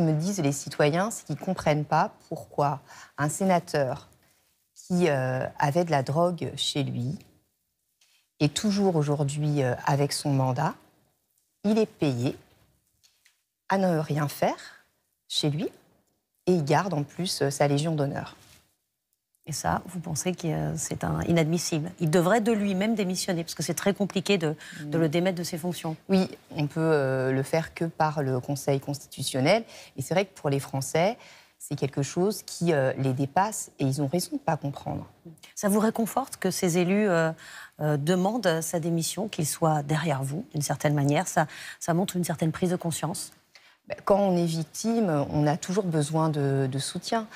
me disent les citoyens, c'est qu'ils ne comprennent pas pourquoi un sénateur qui euh, avait de la drogue chez lui et toujours aujourd'hui euh, avec son mandat, il est payé à ne rien faire chez lui et il garde en plus euh, sa Légion d'honneur. Et ça, vous pensez que euh, c'est inadmissible. Il devrait de lui-même démissionner, parce que c'est très compliqué de, le démettre de ses fonctions. Oui, on peut euh, le faire que par le Conseil constitutionnel. Et c'est vrai que pour les Français, c'est quelque chose qui euh, les dépasse et ils ont raison de ne pas comprendre. Ça vous réconforte que ces élus demandent sa démission, qu'ils soient derrière vous, d'une certaine manière ça, montre une certaine prise de conscience ben, quand on est victime, on a toujours besoin de soutien.